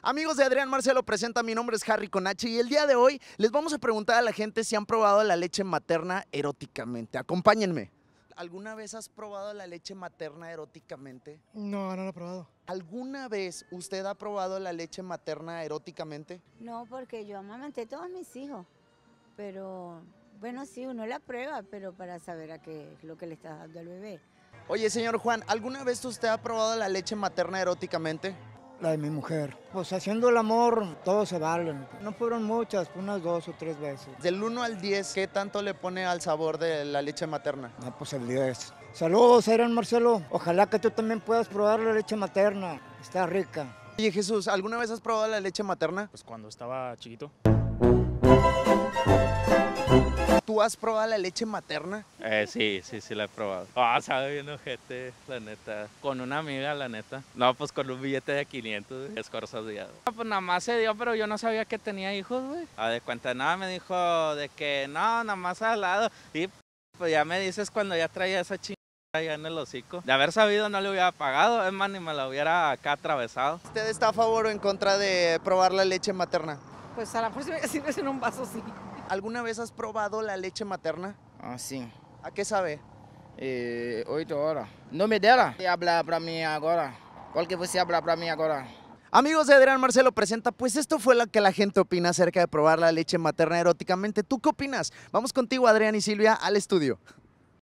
Amigos de Adrián Marcelo presenta, mi nombre es Harry Conache y el día de hoy les vamos a preguntar a la gente si han probado la leche materna eróticamente. Acompáñenme. ¿Alguna vez has probado la leche materna eróticamente? No, no la he probado. ¿Alguna vez usted ha probado la leche materna eróticamente? No, porque yo amamenté a todos mis hijos, pero bueno, sí, uno la prueba, pero para saber a qué lo que le está dando al bebé. Oye, señor Juan, ¿alguna vez usted ha probado la leche materna eróticamente? la de mi mujer. Pues haciendo el amor, todo se valen. No fueron muchas, unas dos o tres veces. Del 1 al 10, ¿qué tanto le pone al sabor de la leche materna? Ah, pues el 10. Saludos, Irán Marcelo. Ojalá que tú también puedas probar la leche materna. Está rica. Oye, Jesús, ¿alguna vez has probado la leche materna? Pues cuando estaba chiquito has probado la leche materna? Eh, sí, sí, sí la he probado. Ah, sabe bien ojete, la neta. Con una amiga, la neta. No, pues con un billete de 500, es de No, pues nada más se dio, pero yo no sabía que tenía hijos, güey. A ah, de cuenta nada me dijo de que no, nada más al lado. Y pues ya me dices cuando ya traía esa chingada allá en el hocico. De haber sabido no le hubiera pagado, es más, ni me la hubiera acá atravesado. ¿Usted está a favor o en contra de probar la leche materna? Pues a lo mejor si me sirves en un vaso, sí. ¿Alguna vez has probado la leche materna? Ah, sí. ¿A qué sabe? Eh, oito horas. diera. dela? Habla para mí ahora. ¿Cuál que você habla para mí ahora? Amigos de Adrián Marcelo presenta, pues esto fue lo que la gente opina acerca de probar la leche materna eróticamente. ¿Tú qué opinas? Vamos contigo, Adrián y Silvia, al estudio.